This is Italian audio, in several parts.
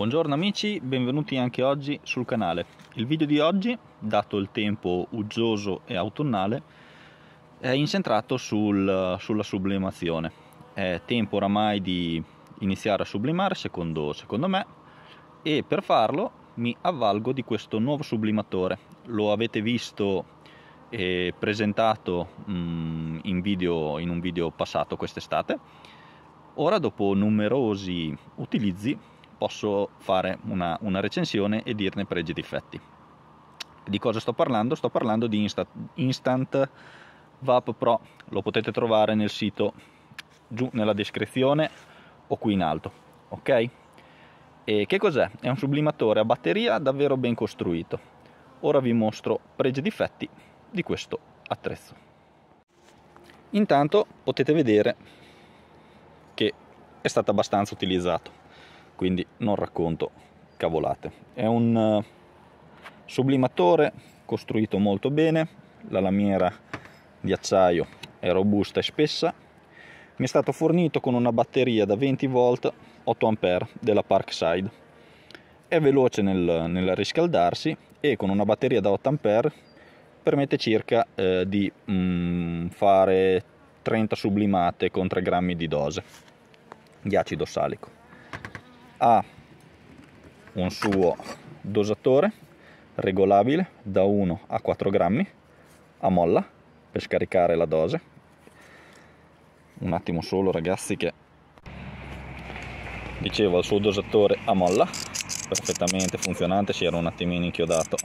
Buongiorno amici, benvenuti anche oggi sul canale. Il video di oggi, dato il tempo uggioso e autunnale, è incentrato sul, sulla sublimazione. È tempo oramai di iniziare a sublimare, secondo, secondo me, e per farlo mi avvalgo di questo nuovo sublimatore. Lo avete visto e presentato mm, in, video, in un video passato quest'estate. Ora, dopo numerosi utilizzi, posso fare una, una recensione e dirne pregi e difetti. Di cosa sto parlando? Sto parlando di Insta, Instant Vap Pro, lo potete trovare nel sito giù nella descrizione o qui in alto, ok? E che cos'è? È un sublimatore a batteria davvero ben costruito. Ora vi mostro pregi e difetti di questo attrezzo. Intanto potete vedere che è stato abbastanza utilizzato quindi non racconto cavolate. È un eh, sublimatore costruito molto bene, la lamiera di acciaio è robusta e spessa, mi è stato fornito con una batteria da 20 volt 8A della Parkside. È veloce nel, nel riscaldarsi e con una batteria da 8A permette circa eh, di mh, mm, fare 30 sublimate con 3 grammi di dose di acido salico ha un suo dosatore regolabile da 1 a 4 grammi a molla per scaricare la dose un attimo solo ragazzi che dicevo il suo dosatore a molla perfettamente funzionante si era un attimino inchiodato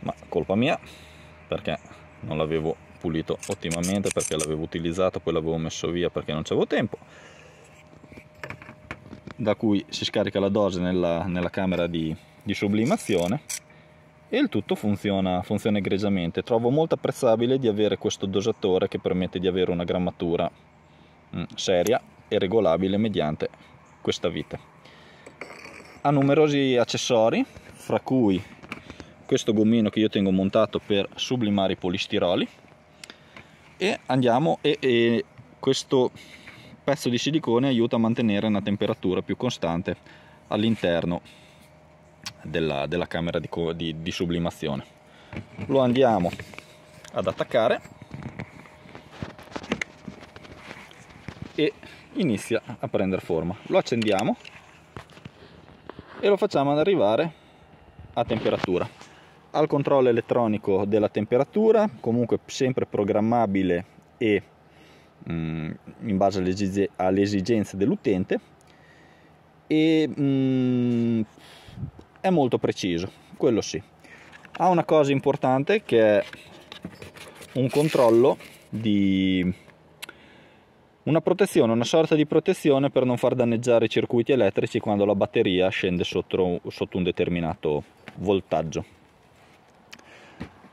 ma colpa mia perché non l'avevo pulito ottimamente perché l'avevo utilizzato poi l'avevo messo via perché non c'avevo tempo da cui si scarica la dose nella, nella camera di, di, sublimazione e il tutto funziona, funziona egregiamente. Trovo molto apprezzabile di avere questo dosatore che permette di avere una grammatura mm, seria e regolabile mediante questa vite. Ha numerosi accessori, fra cui questo gommino che io tengo montato per sublimare i polistiroli e andiamo e, e questo pezzo di silicone aiuta a mantenere una temperatura più costante all'interno della, della camera di, di, di sublimazione lo andiamo ad attaccare e inizia a prendere forma lo accendiamo e lo facciamo ad arrivare a temperatura al controllo elettronico della temperatura comunque sempre programmabile e Mm, in base alle esigenze dell'utente e mm, è molto preciso, quello sì. Ha una cosa importante che è un controllo di una protezione, una sorta di protezione per non far danneggiare i circuiti elettrici quando la batteria scende sotto, sotto un determinato voltaggio.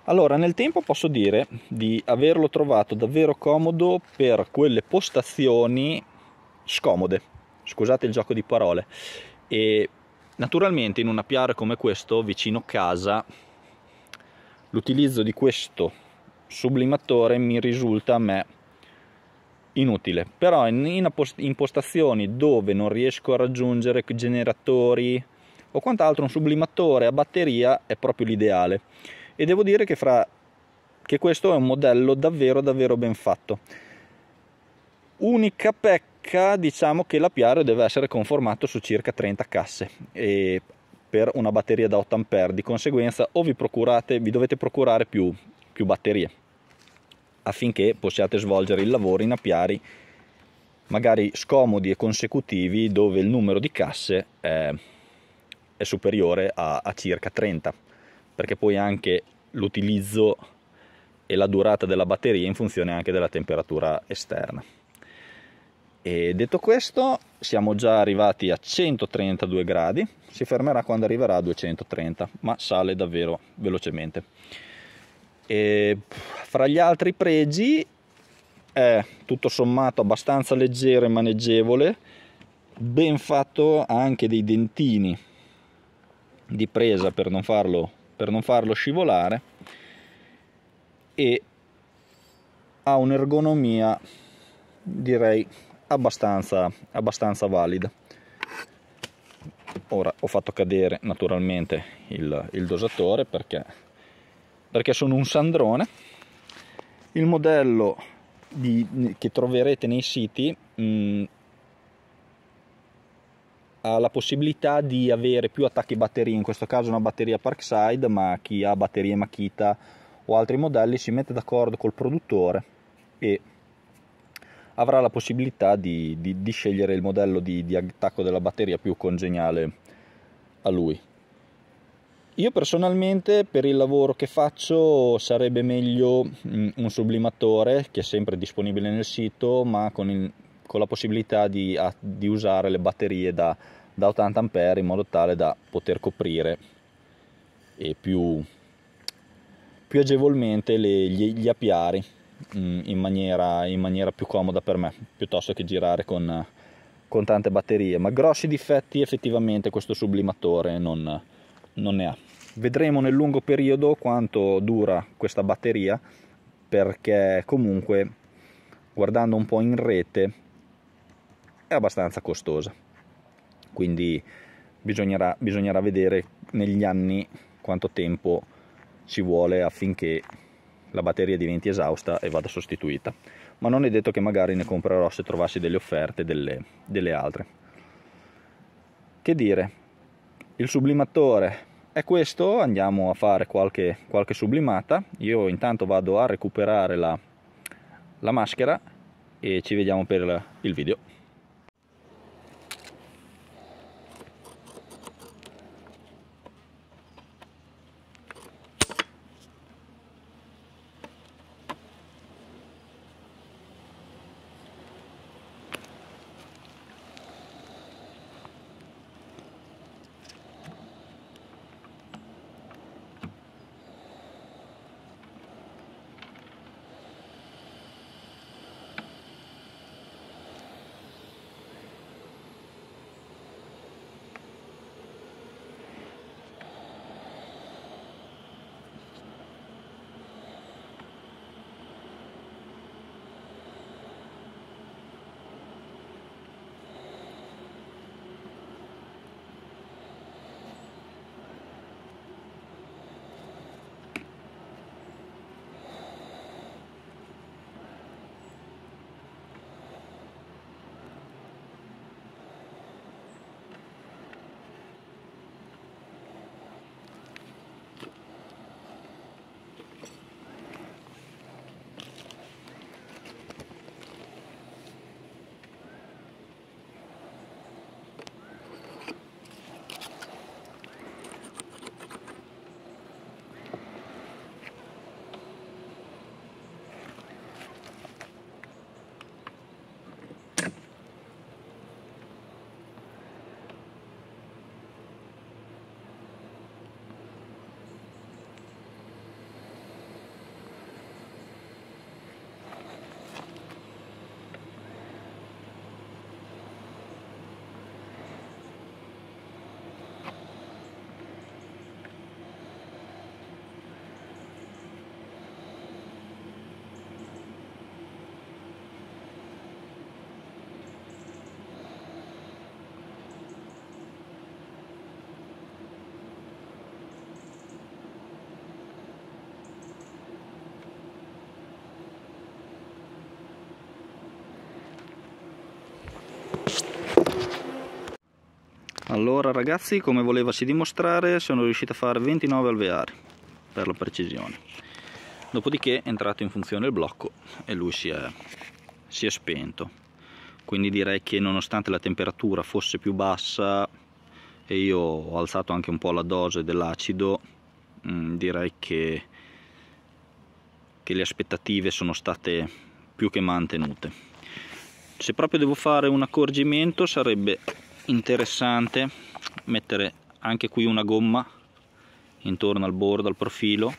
Allora, nel tempo posso dire di averlo trovato davvero comodo per quelle postazioni scomode, scusate il gioco di parole, e naturalmente in una piara come questo, vicino casa, l'utilizzo di questo sublimatore mi risulta a me inutile, però in postazioni dove non riesco a raggiungere generatori o quant'altro un sublimatore a batteria è proprio l'ideale e devo dire che, fra, che questo è un modello davvero davvero ben fatto. Unica pecca diciamo che l'apiario deve essere conformato su circa 30 casse e per una batteria da 8 A, di conseguenza o vi, procurate, vi dovete procurare più, più batterie affinché possiate svolgere il lavoro in apiari magari scomodi e consecutivi dove il numero di casse è, è superiore a, a circa 30 perché poi anche l'utilizzo e la durata della batteria in funzione anche della temperatura esterna. E detto questo, siamo già arrivati a 132 gradi, si fermerà quando arriverà a 230, ma sale davvero velocemente. E fra gli altri pregi è tutto sommato abbastanza leggero e maneggevole, ben fatto anche dei dentini di presa per non farlo per non farlo scivolare e ha un'ergonomia direi abbastanza, abbastanza valida ora ho fatto cadere naturalmente il, il dosatore perché, perché, sono un sandrone il modello di, che troverete nei siti mh, mm, ha la possibilità di avere più attacchi batterie, in questo caso una batteria Parkside, ma chi ha batterie Makita o altri modelli si mette d'accordo col produttore e avrà la possibilità di, di, di scegliere il modello di, di attacco della batteria più congeniale a lui. Io personalmente per il lavoro che faccio sarebbe meglio mm, un sublimatore che è sempre disponibile nel sito ma con il con la possibilità di, a, di usare le batterie da, da 80 ampere in modo tale da poter coprire e più, più agevolmente le, gli, gli, apiari mh, mm, in, maniera, in, maniera, più comoda per me piuttosto che girare con, con tante batterie ma grossi difetti effettivamente questo sublimatore non, non ne ha vedremo nel lungo periodo quanto dura questa batteria perché comunque guardando un po' in rete è abbastanza costosa. Quindi bisognerà, bisognerà vedere negli anni quanto tempo ci vuole affinché la batteria diventi esausta e vada sostituita. Ma non è detto che magari ne comprerò se trovassi delle offerte delle, delle altre. Che dire, il sublimatore è questo, andiamo a fare qualche, qualche sublimata. Io intanto vado a recuperare la, la maschera e ci vediamo per il video. Allora ragazzi come volevasi dimostrare sono riuscito a fare 29 alveari per la precisione dopodiché è entrato in funzione il blocco e lui si è, si è spento quindi direi che nonostante la temperatura fosse più bassa e io ho alzato anche un po' la dose dell'acido mm, direi che, che le aspettative sono state più che mantenute se proprio devo fare un accorgimento sarebbe interessante mettere anche qui una gomma intorno al bordo, al profilo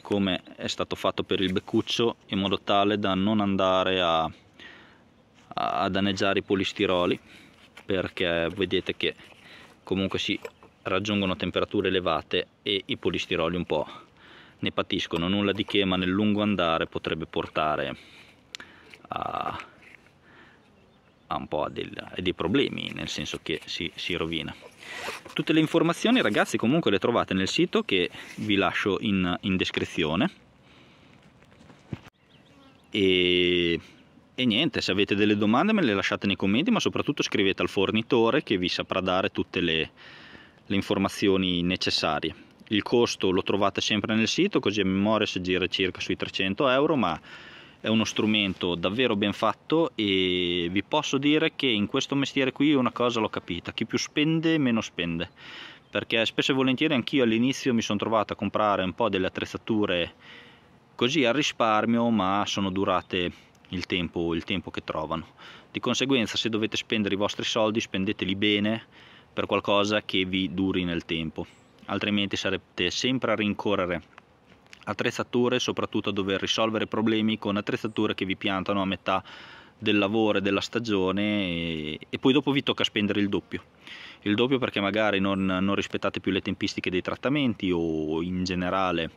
come è stato fatto per il beccuccio in modo tale da non andare a, a danneggiare i polistiroli perché vedete che comunque si raggiungono temperature elevate e i polistiroli un po' ne patiscono nulla di che ma nel lungo andare potrebbe portare a ha un po' del, dei problemi, nel senso che si, si, rovina. Tutte le informazioni ragazzi comunque le trovate nel sito che vi lascio in, in descrizione. E, e niente, se avete delle domande me le lasciate nei commenti, ma soprattutto scrivete al fornitore che vi saprà dare tutte le, le informazioni necessarie. Il costo lo trovate sempre nel sito, così a memoria si gira circa sui 300 euro, ma è uno strumento davvero ben fatto e vi posso dire che in questo mestiere qui una cosa l'ho capita, chi più spende meno spende perché spesso e volentieri anch'io all'inizio mi sono trovato a comprare un po' delle attrezzature così a risparmio ma sono durate il tempo, il tempo che trovano di conseguenza se dovete spendere i vostri soldi spendeteli bene per qualcosa che vi duri nel tempo altrimenti sarete sempre a rincorrere attrezzature soprattutto a dover risolvere problemi con attrezzature che vi piantano a metà del lavoro e della stagione e, poi dopo vi tocca spendere il doppio. Il doppio perché magari non, non rispettate più le tempistiche dei trattamenti o in generale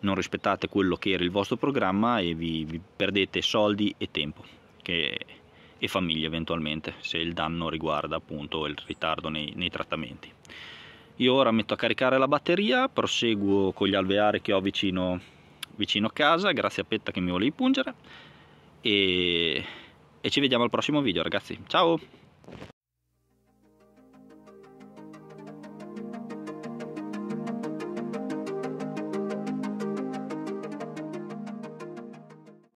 non rispettate quello che era il vostro programma e vi, vi perdete soldi e tempo che, e famiglia eventualmente se il danno riguarda appunto il ritardo nei, nei trattamenti io ora metto a caricare la batteria proseguo con gli alveari che ho vicino, vicino casa grazie a Petta che mi volevi pungere e, e ci vediamo al prossimo video ragazzi ciao